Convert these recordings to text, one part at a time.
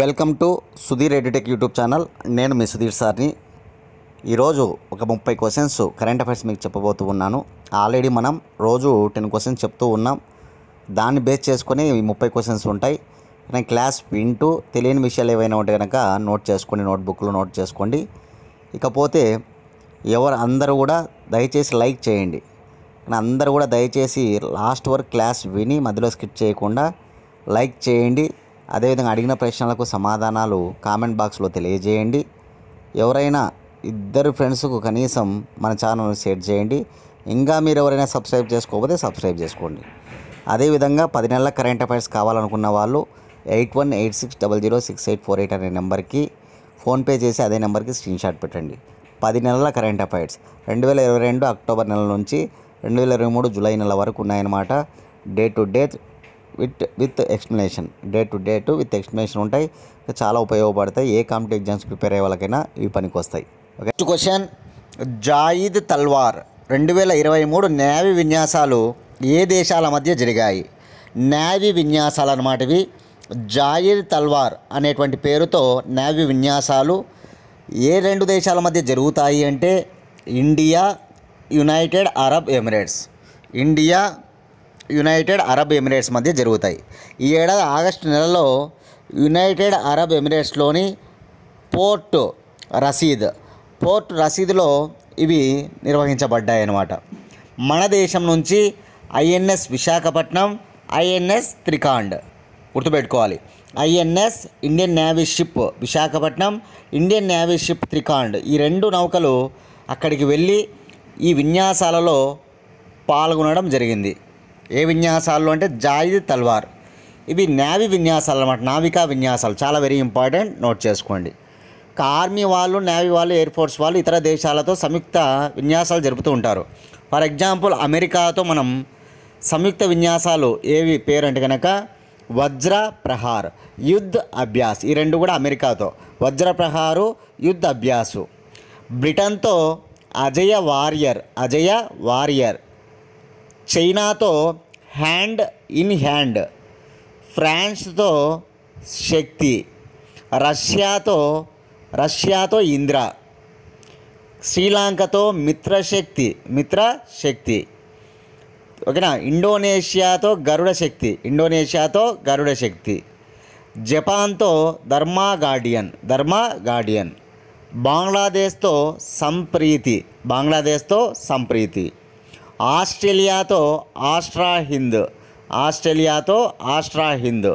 welcome to Sudheer edtech YouTube channel నేను మీ సుధీర్ సార్ని ఈరోజు ఒక ముప్పై క్వశ్చన్స్ కరెంట్ అఫైర్స్ మీకు చెప్పబోతూ ఉన్నాను ఆల్రెడీ మనం రోజు టెన్ క్వశ్చన్స్ చెప్తూ ఉన్నాం దాన్ని బేస్ చేసుకొని ఈ ముప్పై క్వశ్చన్స్ ఉంటాయి నేను క్లాస్ వింటూ తెలియని విషయాలు ఏవైనా ఉంటే కనుక నోట్ చేసుకోండి నోట్బుక్లో నోట్ చేసుకోండి ఇకపోతే ఎవరు అందరూ కూడా దయచేసి లైక్ చేయండి కానీ అందరూ కూడా దయచేసి లాస్ట్ వరకు క్లాస్ విని మధ్యలో స్కిప్ చేయకుండా లైక్ చేయండి అదేవిధంగా అడిగిన ప్రశ్నలకు సమాధానాలు కామెంట్ బాక్స్లో తెలియజేయండి ఎవరైనా ఇద్దరు ఫ్రెండ్స్కు కనీసం మన ఛానల్ని షేర్ చేయండి ఇంకా మీరు ఎవరైనా సబ్స్క్రైబ్ చేసుకోకపోతే సబ్స్క్రైబ్ చేసుకోండి అదేవిధంగా పది నెలల కరెంట్ అఫైర్స్ కావాలనుకున్న వాళ్ళు eight one eight six double zero six eight four eight అనే నెంబర్కి ఫోన్పే చేసి అదే నెంబర్కి స్క్రీన్ షాట్ పెట్టండి పది నెలల కరెంట్ అఫైర్స్ రెండు వేల ఇరవై రెండు అక్టోబర్ నెల నుంచి రెండు వేల ఇరవై మూడు జూలై నెల వరకు ఉన్నాయన్నమాట day to day with with explanation day to day to with explanation ఉంటాయి చాలా ఉపయోగపడతాయి ఏ కాంపిటీ ఎగ్జామ్స్ ప్రిపేర్ అయ్యే వాళ్ళకైనా ఇవి పనికి వస్తాయి okay next question Zayed Talwar రెండు వేల ఇరవై మూడు నేవీ విన్యాసాలు ఏ దేశాల మధ్య జరిగాయి నేవీ విన్యాసాలు అన్నమాటవి జాయిద్ తల్వార్ అనేటువంటి పేరుతో నేవీ విన్యాసాలు ఏ రెండు దేశాల మధ్య జరుగుతాయి అంటే India United Arab Emirates India United Arab Emirates మధ్య జరుగుతాయి ఈ ఏడాది ఆగస్టు నెలలో యునైటెడ్ అరబ్ ఎమిరేట్స్లోని పోర్ట్ రసీద్ పోర్ట్ రసీద్లో ఇవి నిర్వహించబడ్డాయి అన్నమాట మన దేశం నుంచి ఐఎన్ఎస్ విశాఖపట్నం ఐఎన్ఎస్ త్రికాండ్ గుర్తుపెట్టుకోవాలి INS Indian Navy ship Visakhapatnam Indian Navy ship Trikand ఈ రెండు నౌకలు అక్కడికి వెళ్ళి ఈ విన్యాసాలలో పాల్గొనడం జరిగింది ఏ విన్యాసాలు అంటే జాయిద్ తల్వార్ ఇవి నావీ విన్యాసాలు అనమాట నావికా విన్యాసాలు చాలా వెరీ ఇంపార్టెంట్ నోట్ చేసుకోండి ఇక ఆర్మీ వాళ్ళు నేవీ వాళ్ళు ఎయిర్ ఫోర్స్ వాళ్ళు ఇతర దేశాలతో సంయుక్త విన్యాసాలు జరుపుతూ ఉంటారు ఫర్ ఎగ్జాంపుల్ అమెరికాతో మనం సంయుక్త విన్యాసాలు ఏవి పేరు అంటే కనుక వజ్ర ప్రహార్ యుద్ధ అభ్యాస్ ఈ రెండు కూడా అమెరికాతో వజ్ర ప్రహారు యుద్ధ అభ్యాసు బ్రిటన్తో అజయ వారియర్ అజయ వారియర్ చైనాతో హ్యాండ్ ఇన్ హ్యాండ్ ఫ్రాన్స్తో శక్తి రష్యాతో రష్యాతో ఇంద్ర శ్రీలంకతో మిత్రశక్తి మిత్రశక్తి ఓకేనా ఇండోనేషియాతో గరుడ శక్తి ఇండోనేషియాతో గరుడ శక్తి జపాన్తో ధర్మా గార్డియన్ ధర్మా గార్డియన్ బంగ్లాదేశ్తో సంప్రీతి బంగ్లాదేశ్తో సంప్రీతి ఆస్ట్రేలియాతో ఆస్ట్రా హింద్ ఆస్ట్రేలియాతో ఆస్ట్రా హింద్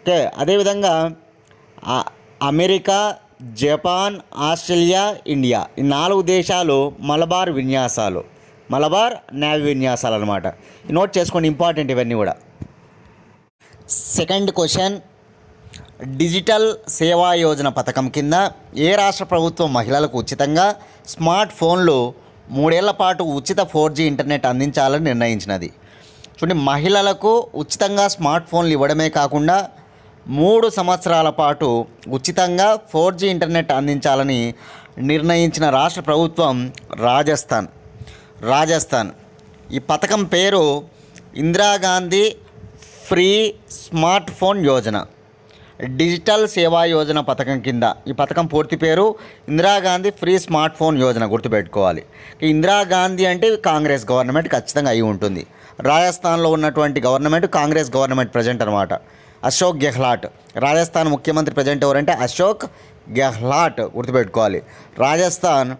ఓకే అదేవిధంగా అమెరికా జపాన్ ఆస్ట్రేలియా ఇండియా ఈ నాలుగు దేశాలు మలబార్ విన్యాసాలు మలబార్ నేవీ విన్యాసాలు అనమాట నోట్ చేసుకోండి ఇంపార్టెంట్ ఇవన్నీ కూడా second question digital Seva Yojana పథకం కింద ఏ రాష్ట్ర ప్రభుత్వం మహిళలకు ఉచితంగా స్మార్ట్ ఫోన్లు మూడేళ్ల పాటు ఉచిత ఫోర్ జీ ఇంటర్నెట్ అందించాలని నిర్ణయించినది చూడండి మహిళలకు ఉచితంగా స్మార్ట్ ఫోన్లు ఇవ్వడమే కాకుండా మూడు సంవత్సరాల పాటు ఉచితంగా ఫోర్ జీ ఇంటర్నెట్ అందించాలని నిర్ణయించిన రాష్ట్ర ప్రభుత్వం రాజస్థాన్ రాజస్థాన్ ఈ పథకం పేరు Indira Gandhi free smartphone Yojana digital Seva Yojana పథకం కింద ఈ పథకం పూర్తి పేరు Indira Gandhi free smartphone Yojana గుర్తుపెట్టుకోవాలి ఇందిరాగాంధీ అంటే కాంగ్రెస్ గవర్నమెంట్ ఖచ్చితంగా అయి ఉంటుంది రాజస్థాన్లో ఉన్నటువంటి గవర్నమెంట్ కాంగ్రెస్ గవర్నమెంట్ ప్రజెంట్ అనమాట అశోక్ గెహ్లాట్ రాజస్థాన్ ముఖ్యమంత్రి ప్రజెంట్ ఎవరంటే అశోక్ గెహ్లాట్ గుర్తుపెట్టుకోవాలి రాజస్థాన్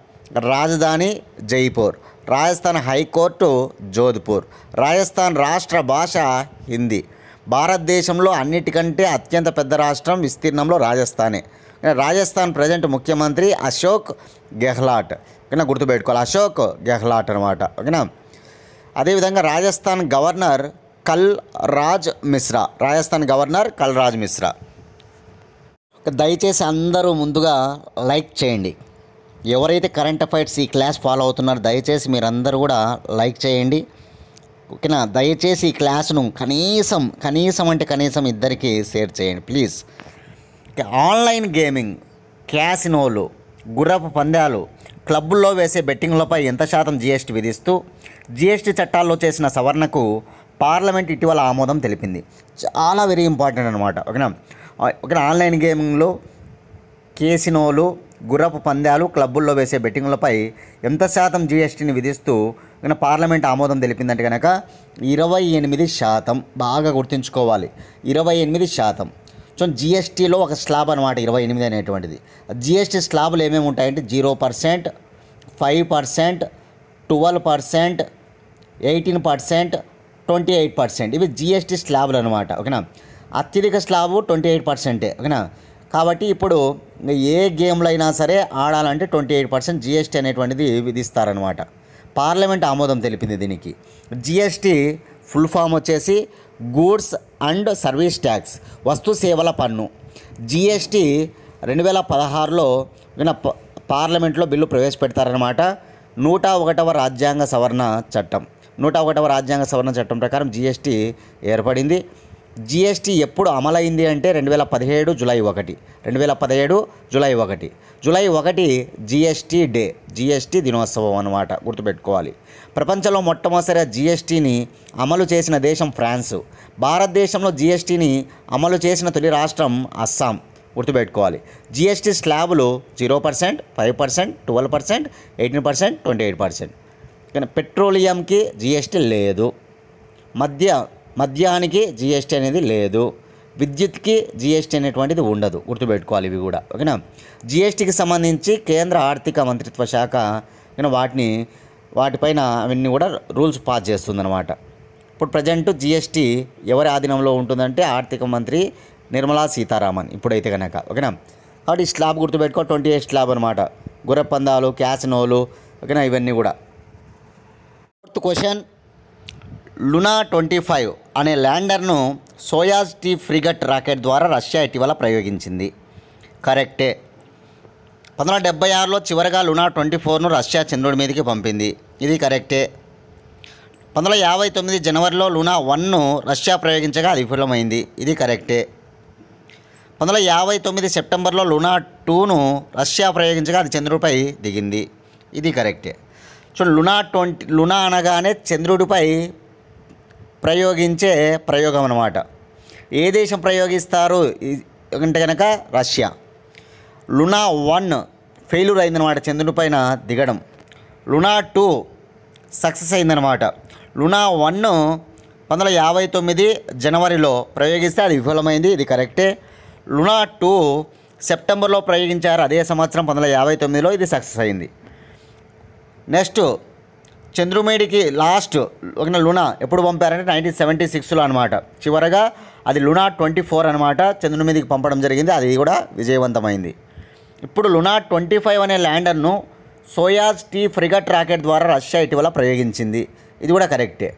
రాజధాని జైపూర్ రాజస్థాన్ హైకోర్టు జోధ్పూర్ రాజస్థాన్ రాష్ట్ర భాష హిందీ భారతదేశంలో అన్నిటికంటే అత్యంత పెద్ద రాష్ట్రం విస్తీర్ణంలో రాజస్థానే రాజస్థాన్ ప్రజెంట్ ముఖ్యమంత్రి అశోక్ గెహ్లాట్ ఓకేనా గుర్తుపెట్టుకోవాలి అశోక్ గెహ్లాట్ అనమాట ఓకేనా అదేవిధంగా రాజస్థాన్ గవర్నర్ కల్ రాజ్ మిశ్రా రాజస్థాన్ గవర్నర్ కల్ రాజ్ మిశ్రా దయచేసి అందరూ ముందుగా లైక్ చేయండి ఎవరైతే కరెంట్ అఫైర్స్ ఈ క్లాస్ ఫాలో అవుతున్నారో దయచేసి మీరందరూ కూడా లైక్ చేయండి ఓకేనా దయచేసి ఈ క్లాస్ను కనీసం కనీసం అంటే కనీసం ఇద్దరికి షేర్ చేయండి ప్లీజ్ ఆన్లైన్ గేమింగ్ క్యాసినోలు గుర్రపు పందాలు క్లబ్బుల్లో వేసే బెట్టింగ్లపై ఎంత శాతం జీఎస్టీ విధిస్తూ జీఎస్టీ చట్టాల్లో చేసిన సవరణకు పార్లమెంట్ ఇటీవల ఆమోదం తెలిపింది చాలా వెరీ ఇంపార్టెంట్ అనమాట ఓకేనా ఓకే ఆన్లైన్ గేమింగ్లో కేసినోలు గుర్రపు పందాలు క్లబ్బుల్లో వేసే బెట్టింగ్లపై ఎంత శాతం జీఎస్టీని విధిస్తూ పార్లమెంట్ ఆమోదం తెలిపిందంటే కనుక ఇరవై ఎనిమిది శాతం బాగా గుర్తుంచుకోవాలి ఇరవై ఎనిమిది శాతం సో జిఎస్టీలో ఒక స్లాబ్ అనమాట ఇరవై ఎనిమిది అనేటువంటిది జిఎస్టీ స్లాబ్లు ఏమేమి ఉంటాయంటే zero percent five percent twelve percent eighteen percent twenty eight percent ఇవి జిఎస్టీ స్లాబ్లు అనమాట ఓకేనా అత్యధిక స్లాబ్ ట్వంటీ ఎయిట్ పర్సెంటే ఓకేనా కాబట్టి ఇప్పుడు ఏ గేమ్లో అయినా సరే ఆడాలంటే ట్వంటీ ఎయిట్ పర్సెంట్ జిఎస్టీ అనేటువంటిది విధిస్తారనమాట పార్లమెంట్ ఆమోదం తెలిపింది దీనికి జిఎస్టీ ఫుల్ ఫామ్ వచ్చేసి గూడ్స్ అండ్ సర్వీస్ ట్యాక్స్ వస్తు సేవల పన్ను జిఎస్టీ రెండు వేల పదహారులో పార్లమెంట్లో బిల్లు ప్రవేశపెడతారనమాట నూట ఒకటవ రాజ్యాంగ సవరణ చట్టం నూట ఒకటవ రాజ్యాంగ సవరణ చట్టం ప్రకారం జిఎస్టీ ఏర్పడింది జిఎస్టీ ఎప్పుడు అమలైంది అంటే రెండు వేల పదిహేడు జులై ఒకటి రెండు వేల పదిహేడు జులై ఒకటి జులై ఒకటి జిఎస్టీ డే జిఎస్టీ దినోత్సవం అనమాట గుర్తుపెట్టుకోవాలి ప్రపంచంలో మొట్టమొదటిసారి జిఎస్టీని అమలు చేసిన దేశం ఫ్రాన్స్ భారతదేశంలో జిఎస్టీని అమలు చేసిన తొలి రాష్ట్రం అస్సాం గుర్తుపెట్టుకోవాలి జిఎస్టీ స్లాబులు zero percent five percent twelve percent eighteen percent twenty eight percent కానీ పెట్రోలియంకి జిఎస్టీ లేదు మధ్య మద్యానికి జిఎస్టీ అనేది లేదు విద్యుత్కి జిఎస్టీ అనేటువంటిది ఉండదు గుర్తుపెట్టుకోవాలి ఇవి కూడా ఓకేనా జిఎస్టీకి సంబంధించి కేంద్ర ఆర్థిక మంత్రిత్వ శాఖ వాటిని వాటిపైన అవన్నీ కూడా రూల్స్ పాస్ చేస్తుందన్నమాట ఇప్పుడు ప్రజెంట్ జిఎస్టీ ఎవరి ఆధీనంలో ఉంటుందంటే ఆర్థిక మంత్రి నిర్మలా సీతారామన్ ఇప్పుడైతే కనుక ఓకేనా కాబట్టి ఈ స్లాబ్ గుర్తుపెట్టుకో ట్వంటీ ఎయిట్ స్లాబ్ అనమాట గుర్రపందాలు క్యాసినోలు ఓకేనా ఇవన్నీ కూడా fourth question Luna twenty five అనే ల్యాండర్ను సోయాజ్ టీ ఫ్రిగట్ రాకెట్ ద్వారా రష్యా ఇటీవల ప్రయోగించింది కరెక్టే పంతొమ్మిది వందల డెబ్బై ఆరులో చివరగా లునా ట్వంటీ ఫోర్ను రష్యా చంద్రుడి మీదకి పంపింది ఇది కరెక్టే పంతొమ్మిది వందల యాభై తొమ్మిది జనవరిలో లునా వన్ను రష్యా ప్రయోగించగా అది విఫలమైంది ఇది కరెక్టే పంతొమ్మిది వందల యాభై తొమ్మిది సెప్టెంబర్లో లునా టూను రష్యా ప్రయోగించగా అది చంద్రుడిపై దిగింది ఇది కరెక్టే చూడండి లునా ట్వంటీ లునా అనగానే చంద్రుడిపై ప్రయోగించే ప్రయోగం అనమాట ఏ దేశం ప్రయోగిస్తారు అంటే కనుక రష్యా లునా వన్ ఫెయిల్యూర్ అయిందనమాట చంద్రుని పైన దిగడం లునా టూ సక్సెస్ అయిందనమాట లునా వన్ పంతొమ్మిది యాభై తొమ్మిది జనవరిలో ప్రయోగిస్తే అది విఫలమైంది ఇది కరెక్టే లునా టూ సెప్టెంబర్లో ప్రయోగించారు అదే సంవత్సరం పంతొమ్మిది యాభై తొమ్మిదిలో ఇది సక్సెస్ అయింది నెక్స్ట్ చంద్రుమేడికి లాస్ట్ ఒక లునా ఎప్పుడు పంపారంటే నైన్టీన్ సెవెంటీ సిక్స్లో అనమాట చివరగా అది లునా ట్వంటీ ఫోర్ అనమాట చంద్రుమీదికి పంపడం జరిగింది అది కూడా విజయవంతమైంది ఇప్పుడు లునా ట్వంటీ ఫైవ్ అనే ల్యాండర్ను సోయాజ్ టీ ఫ్రిగట్ రాకెట్ ద్వారా రష్యా ఇటీవల ప్రయోగించింది ఇది కూడా కరెక్టే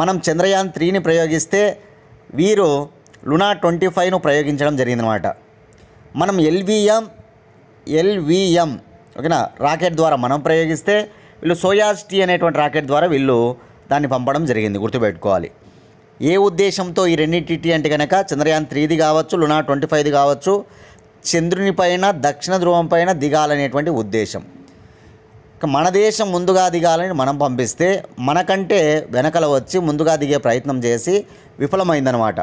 మనం చంద్రయాన్ త్రీని ప్రయోగిస్తే వీరు లునా ట్వంటీ ఫైవ్ను ప్రయోగించడం జరిగిందనమాట మనం ఎల్విఎం ఎల్వీఎం ఓకేనా రాకెట్ ద్వారా మనం ప్రయోగిస్తే వీళ్ళు సోయాస్ టీ అనేటువంటి రాకెట్ ద్వారా వీళ్ళు దాన్ని పంపడం జరిగింది గుర్తుపెట్టుకోవాలి ఏ ఉద్దేశంతో ఈ రెండింటిటి అంటే కనుక చంద్రయాన్ త్రీది కావచ్చు లునా ట్వంటీ ఫైవ్ది కావచ్చు చంద్రుని పైన దక్షిణ ధ్రువం పైన దిగాలనేటువంటి ఉద్దేశం మన దేశం ముందుగా దిగాలని మనం పంపిస్తే మనకంటే వెనకల వచ్చి ముందుగా దిగే ప్రయత్నం చేసి విఫలమైందనమాట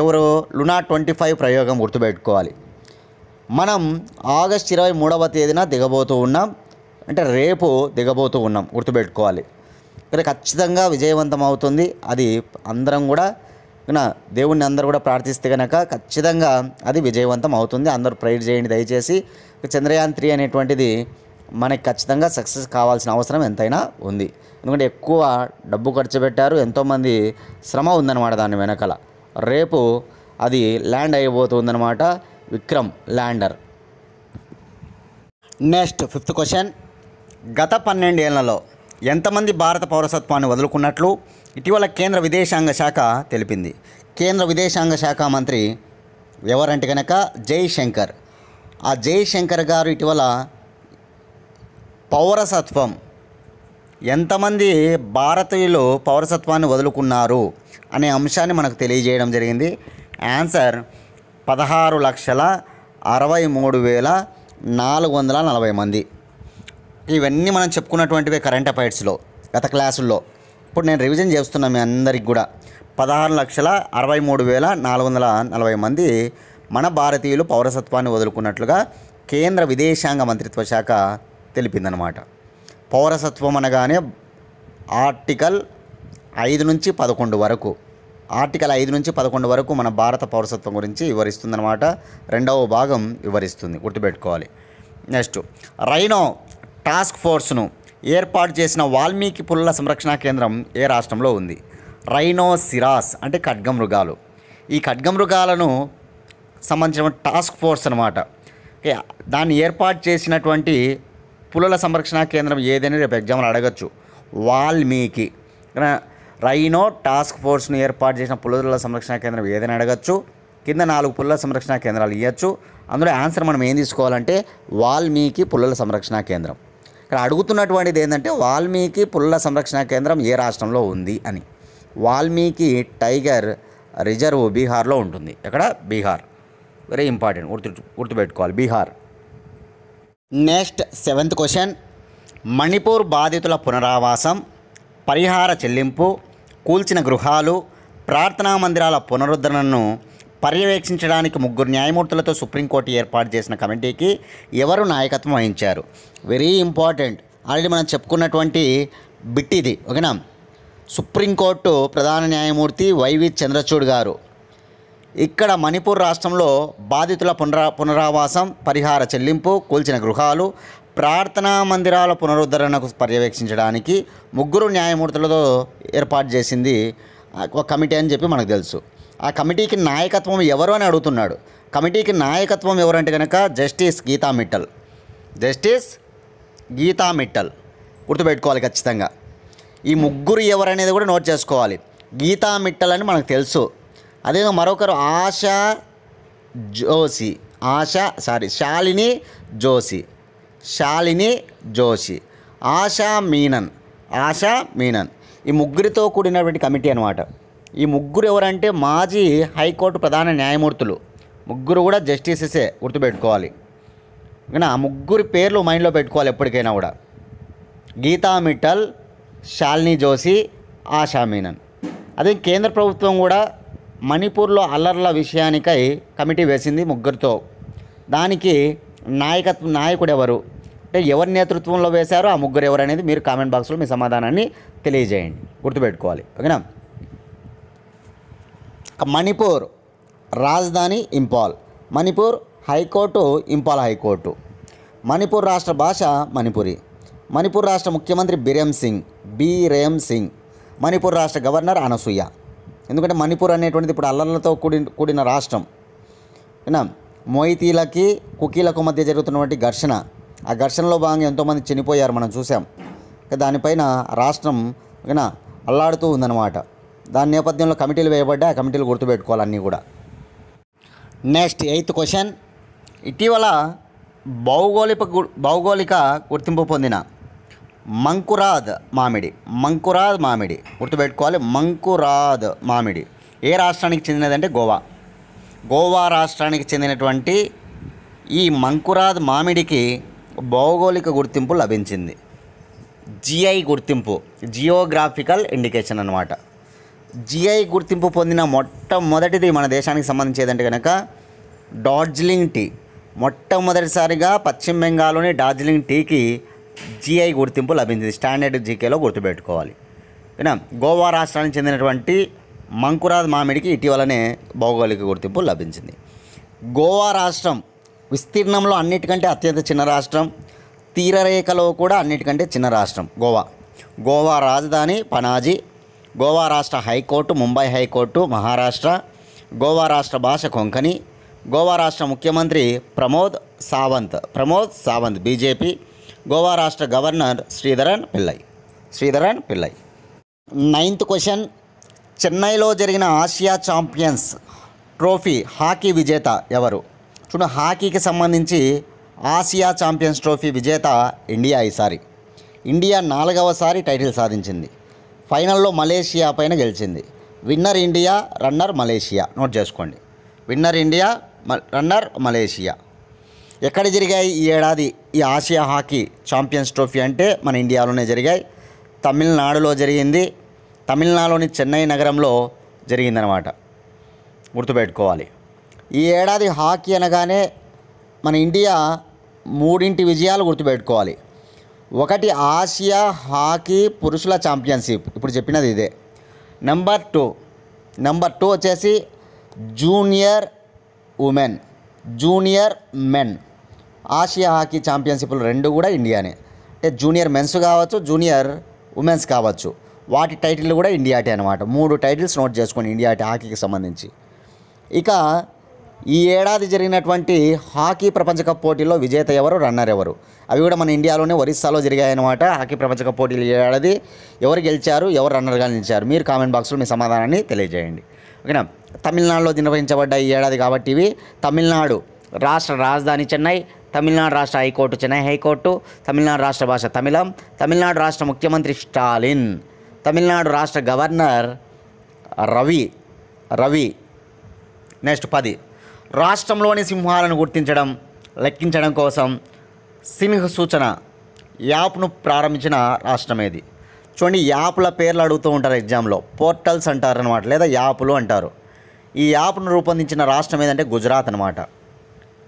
ఎవరు లునా ట్వంటీ ఫైవ్ ప్రయోగం గుర్తుపెట్టుకోవాలి మనం ఆగస్ట్ ఇరవై మూడవ తేదీన దిగబోతూ ఉన్నాం అంటే రేపు దిగబోతూ ఉన్నాం గుర్తుపెట్టుకోవాలి ఇక్కడ ఖచ్చితంగా విజయవంతం అవుతుంది అది అందరం కూడా దేవుణ్ణి అందరూ కూడా ప్రార్థిస్తే కనుక ఖచ్చితంగా అది విజయవంతం అవుతుంది అందరూ ప్రైడ్ చేయండి దయచేసి చంద్రయాన్ త్రీ అనేటువంటిది మనకి ఖచ్చితంగా సక్సెస్ కావాల్సిన అవసరం ఎంతైనా ఉంది ఎందుకంటే ఎక్కువ డబ్బు ఖర్చు పెట్టారు ఎంతోమంది శ్రమ ఉందన్నమాట దాని వెనకాల రేపు అది ల్యాండ్ అయిపోతుందన్నమాట Vikram lander next fifth question గత పన్నెండేళ్లలో ఎంతమంది భారత పౌరసత్వాన్ని వదులుకున్నట్లు ఇటీవల కేంద్ర విదేశాంగ శాఖ తెలిపింది కేంద్ర విదేశాంగ శాఖ మంత్రి ఎవరంటే కనుక జైశంకర్ ఆ జైశంకర్ గారు ఇటీవల పౌరసత్వం ఎంతమంది భారతీయులు పౌరసత్వాన్ని వదులుకున్నారు అనే అంశాన్ని మనకు తెలియజేయడం జరిగింది ఆన్సర్ పదహారు లక్షల అరవై మూడు వేల నాలుగు వందల నలభై మంది ఇవన్నీ మనం చెప్పుకున్నటువంటివే కరెంట్ అఫైర్స్లో గత క్లాసుల్లో ఇప్పుడు నేను రివిజన్ చేస్తున్నాను మీ అందరికి కూడా పదహారు లక్షల అరవై మూడు వేల నాలుగు వందల నలభై మంది మన భారతీయులు పౌరసత్వాన్ని వదులుకున్నట్లుగా కేంద్ర విదేశాంగ మంత్రిత్వ శాఖ తెలిపిందనమాట పౌరసత్వం అనగానే ఆర్టికల్ ఐదు నుంచి పదకొండు వరకు ఆర్టికల్ ఐదు నుంచి పదకొండు వరకు మన భారత పౌరసత్వం గురించి వివరిస్తుందనమాట రెండవ భాగం వివరిస్తుంది గుర్తుపెట్టుకోవాలి నెక్స్ట్ రైనో టాస్క్ ఫోర్స్ను ఏర్పాటు చేసిన వాల్మీకి పుల్ల సంరక్షణ కేంద్రం ఏ రాష్ట్రంలో ఉంది రైనోసిరాస్ అంటే ఖడ్గమృగాలు ఈ ఖడ్గమృగాలను సంబంధించిన టాస్క్ ఫోర్స్ అనమాట దాన్ని ఏర్పాటు చేసినటువంటి పులుల సంరక్షణ కేంద్రం ఏదని రేపు ఎగ్జామ్లు అడగచ్చు వాల్మీకి రైనో టాస్క్ ఫోర్స్ను ఏర్పాటు చేసిన పులుల సంరక్షణ కేంద్రం ఏదని అడగచ్చు కింద నాలుగు పుల్ల సంరక్షణ కేంద్రాలు ఇవ్వచ్చు అందులో ఆన్సర్ మనం ఏం తీసుకోవాలంటే వాల్మీకి పుల్లల సంరక్షణ కేంద్రం ఇక్కడ అడుగుతున్నటువంటిది ఏంటంటే వాల్మీకి పుల్ల సంరక్షణ కేంద్రం ఏ రాష్ట్రంలో ఉంది అని వాల్మీకి టైగర్ రిజర్వ్ బీహార్లో ఉంటుంది ఎక్కడ బీహార్ వెరీ ఇంపార్టెంట్ గుర్తు గుర్తుపెట్టుకోవాలి Bihar next seventh question Manipur బాధితుల పునరావాసం పరిహార చెల్లింపు కూల్చిన గృహాలు ప్రార్థనా మందిరాల పునరుద్ధరణను పర్యవేక్షించడానికి ముగ్గురు న్యాయమూర్తులతో సుప్రీంకోర్టు ఏర్పాటు చేసిన కమిటీకి ఎవరు నాయకత్వం వహించారు వెరీ ఇంపార్టెంట్ ఆల్రెడీ మనం చెప్పుకున్నటువంటి బిట్ ఇది ఓకేనా సుప్రీంకోర్టు ప్రధాన న్యాయమూర్తి వైవి చంద్రచూడ్ గారు ఇక్కడ మణిపూర్ రాష్ట్రంలో బాధితుల పునరా పునరావాసం పరిహార చెల్లింపు కూల్చిన గృహాలు ప్రార్థనా మందిరాల పునరుద్ధరణకు పర్యవేక్షించడానికి ముగ్గురు న్యాయమూర్తులతో ఏర్పాటు చేసింది ఒక కమిటీ అని చెప్పి మనకు తెలుసు ఆ కమిటీకి నాయకత్వం ఎవరు అని అడుగుతున్నాడు కమిటీకి నాయకత్వం ఎవరంటే కనుక జస్టిస్ గీతా మిట్టల్ జస్టిస్ గీతా మిట్టల్ గుర్తుపెట్టుకోవాలి ఖచ్చితంగా ఈ ముగ్గురు ఎవరనేది కూడా నోట్ చేసుకోవాలి గీతా మిట్టల్ అని మనకు తెలుసు అదే మరొకరు ఆశా జోషి ఆశా సారీ శాలిని జోషి శాలిని జోషి ఆశా మీనన్ ఆశా మీనన్ ఈ ముగ్గురితో కూడినటువంటి కమిటీ అనమాట ఈ ముగ్గురు ఎవరంటే మాజీ హైకోర్టు ప్రధాన న్యాయమూర్తులు ముగ్గురు కూడా జస్టిసెసే గుర్తుపెట్టుకోవాలి ఓకేనా ఆ ముగ్గురు పేర్లు మైండ్లో పెట్టుకోవాలి ఎప్పటికైనా కూడా గీతా మిట్టల్ శాలిని జోషి ఆశా మీనన్ అదే కేంద్ర ప్రభుత్వం కూడా మణిపూర్లో అల్లర్ల విషయానికై కమిటీ వేసింది ముగ్గురితో దానికి నాయకత్వ నాయకుడు ఎవరు అంటే ఎవరి నేతృత్వంలో వేశారో ఆ ముగ్గురు ఎవరు అనేది మీరు కామెంట్ బాక్స్లో మీ సమాధానాన్ని తెలియజేయండి గుర్తుపెట్టుకోవాలి ఓకేనా మణిపూర్ రాజధాని ఇంపాల్ మణిపూర్ హైకోర్టు ఇంపాల్ హైకోర్టు మణిపూర్ రాష్ట్ర భాష మణిపురి మణిపూర్ రాష్ట్ర ముఖ్యమంత్రి బిరేమ్ సింగ్ బిరేమ్ సింగ్ మణిపూర్ రాష్ట్ర గవర్నర్ అనసూయ ఎందుకంటే మణిపూర్ అనేటువంటిది ఇప్పుడు అల్లర్లతో కూడి కూడిన రాష్ట్రం ఏనా మొయితీలకి కుకీలకు మధ్య జరుగుతున్నటువంటి ఘర్షణ ఆ ఘర్షణలో భాగంగా ఎంతోమంది చనిపోయారు మనం చూసాం దానిపైన రాష్ట్రం ఏనా అల్లాడుతూ ఉందన్నమాట దాని నేపథ్యంలో కమిటీలు వేయబడ్డాయి ఆ కమిటీలు గుర్తుపెట్టుకోవాలి అన్నీ కూడా నెక్స్ట్ ఎయిత్ క్వశ్చన్ ఇటీవల భౌగోళిక భౌగోళిక గుర్తింపు పొందిన మంకురాద్ మామిడి మంకురాద్ మామిడి గుర్తుపెట్టుకోవాలి మంకురాద్ మామిడి ఏ రాష్ట్రానికి చెందినదంటే గోవా గోవా రాష్ట్రానికి చెందినటువంటి ఈ మంకురాద్ మామిడికి భౌగోళిక గుర్తింపు లభించింది జిఐ గుర్తింపు జియోగ్రాఫికల్ ఇండికేషన్ అనమాట జిఐ గుర్తింపు పొందిన మొట్టమొదటిది మన దేశానికి సంబంధించేదంటే కనుక డార్జిలింగ్ టీ మొట్టమొదటిసారిగా పశ్చిమ బెంగాల్లోని డార్జిలింగ్ టీకి జిఐ గుర్తింపు లభించింది స్టాండర్డ్ జీకేలో గుర్తుపెట్టుకోవాలి ఓకేనా గోవా రాష్ట్రానికి చెందినటువంటి మంకురాజ్ మామిడికి ఇటీవలనే భౌగోళిక గుర్తింపు లభించింది గోవా రాష్ట్రం విస్తీర్ణంలో అన్నిటికంటే అత్యంత చిన్న రాష్ట్రం తీరరేఖలో కూడా అన్నిటికంటే చిన్న రాష్ట్రం గోవా గోవా రాజధాని పనాజీ గోవా రాష్ట్ర హైకోర్టు ముంబై హైకోర్టు మహారాష్ట్ర గోవా రాష్ట్ర భాష కొంకణి గోవా రాష్ట్ర ముఖ్యమంత్రి ప్రమోద్ సావంత్ ప్రమోద్ సావంత్ బీజేపీ గోవా రాష్ట్ర governor Sreedharan Pillai Sreedharan Pillai ninth question చెన్నైలో జరిగిన ఆసియా ఛాంపియన్స్ ట్రోఫీ హాకీ విజేత ఎవరు చూడ హాకీకి సంబంధించి ఆసియా ఛాంపియన్స్ ట్రోఫీ విజేత ఇండియా ఈసారి ఇండియా నాలుగవసారి టైటిల్ సాధించింది ఫైనల్లో మలేషియా పైన గెలిచింది winner India runner Malaysia note చేసుకోండి విన్నర్ ఇండియా రన్నర్ మలేషియా ఎక్కడ జరిగాయి ఈ ఏడాది ఈ ఆసియా హాకీ ఛాంపియన్స్ ట్రోఫీ అంటే మన ఇండియాలోనే జరిగాయి తమిళనాడులో జరిగింది తమిళనాడులోని చెన్నై నగరంలో జరిగిందనమాట గుర్తుపెట్టుకోవాలి ఈ ఏడాది హాకీ అనగానే మన ఇండియా మూడింటి విజయాలు గుర్తుపెట్టుకోవాలి ఒకటి ఆసియా హాకీ పురుషుల ఛాంపియన్షిప్ ఇప్పుడు చెప్పినది ఇదే నెంబర్ టూ నెంబర్ టూ వచ్చేసి junior women junior men Asia hockey ఛాంపియన్షిప్లు రెండు కూడా ఇండియానే అంటే జూనియర్ మెన్స్ కావచ్చు జూనియర్ ఉమెన్స్ కావచ్చు వాటి టైటిల్ కూడా ఇండియాటే అనమాట మూడు టైటిల్స్ నోట్ చేసుకోండి ఇండియా హాకీకి సంబంధించి ఇక ఈ ఏడాది జరిగినటువంటి హాకీ ప్రపంచ కప్ విజేత ఎవరు రన్నర్ ఎవరు అవి కూడా మన ఇండియాలోనే ఒరిస్సాలో జరిగాయన్నమాట హాకీ ప్రపంచ కప్ పోటీలు ఏడాది ఎవరు గెలిచారు ఎవరు రన్నర్గా నిలిచారు మీరు కామెంట్ బాక్స్లో మీ సమాధానాన్ని తెలియజేయండి ఓకేనా తమిళనాడులో నిర్వహించబడ్డ ఈ ఏడాది కాబట్టి ఇవి తమిళనాడు రాష్ట్ర రాజధాని చెన్నై తమిళనాడు రాష్ట్ర హైకోర్టు చెన్నై హైకోర్టు తమిళనాడు రాష్ట్ర భాష తమిళం తమిళనాడు రాష్ట్ర ముఖ్యమంత్రి స్టాలిన్ తమిళనాడు రాష్ట్ర గవర్నర్ రవి రవి నెక్స్ట్ పది రాష్ట్రంలోని సింహాలను గుర్తించడం లెక్కించడం కోసం సింహ సూచన యాప్ను ప్రారంభించిన రాష్ట్రం ఇది చూడండి యాప్ల పేర్లు అడుగుతూ ఉంటారు ఎగ్జామ్లో పోర్టల్స్ అంటారు అనమాట లేదా యాప్లు అంటారు ఈ యాప్ను రూపొందించిన రాష్ట్రం ఏదంటే గుజరాత్ అనమాట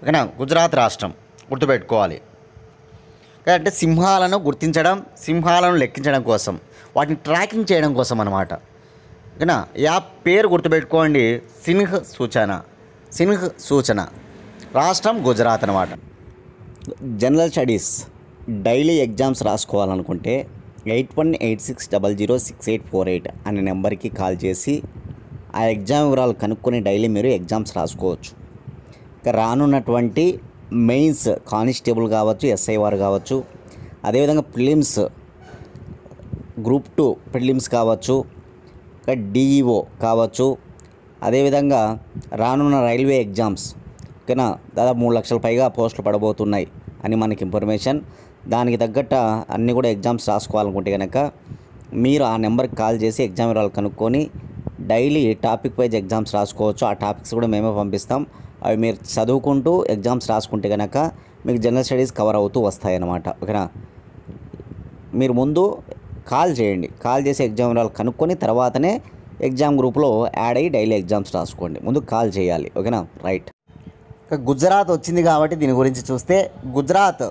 ఓకేనా గుజరాత్ రాష్ట్రం గుర్తుపెట్టుకోవాలి అంటే సింహాలను గుర్తించడం సింహాలను లెక్కించడం కోసం వాటిని ట్రాకింగ్ చేయడం కోసం అనమాట ఓకేనా యాప్ పేరు గుర్తుపెట్టుకోండి సింహ సూచన సింహ్ సూచన రాష్ట్రం గుజరాత్ అనమాట జనరల్ స్టడీస్ డైలీ ఎగ్జామ్స్ రాసుకోవాలనుకుంటే eight one eight six double zero six eight four eight అనే నెంబర్కి కాల్ చేసి ఆ ఎగ్జామ్ వివరాలు కనుక్కొని డైలీ మీరు ఎగ్జామ్స్ రాసుకోవచ్చు ఇక రానున్నటువంటి మెయిన్స్ కానిస్టేబుల్ కావచ్చు ఎస్ఐ వారు కావచ్చు అదేవిధంగా ప్రిలిమ్స్ గ్రూప్ టూ ప్రిలిమ్స్ కావచ్చు డిఈఓ కావచ్చు అదేవిధంగా రానున్న రైల్వే ఎగ్జామ్స్ ఓకేనా దాదాపు మూడు లక్షల పైగా పోస్టులు పడబోతున్నాయి అని మనకి ఇన్ఫర్మేషన్ దానికి తగ్గట్ట అన్నీ కూడా ఎగ్జామ్స్ రాసుకోవాలనుకుంటే కనుక మీరు ఆ నెంబర్కి కాల్ చేసి ఎగ్జామ్ వాళ్ళు కనుక్కొని డైలీ టాపిక్ వైజ్ ఎగ్జామ్స్ రాసుకోవచ్చు ఆ టాపిక్స్ కూడా మేమే పంపిస్తాం అవి మీరు చదువుకుంటూ ఎగ్జామ్స్ రాసుకుంటే కనుక మీకు జనరల్ స్టడీస్ కవర్ అవుతూ వస్తాయన్నమాట ఓకేనా మీరు ముందు కాల్ చేయండి కాల్ చేసి ఎగ్జామ్ వాళ్ళు కనుక్కొని తర్వాతనే ఎగ్జామ్ గ్రూప్లో యాడ్ అయ్యి డైలీ ఎగ్జామ్స్ రాసుకోండి ముందు కాల్ చేయాలి ఓకేనా రైట్ గుజరాత్ వచ్చింది కాబట్టి దీని గురించి చూస్తే గుజరాత్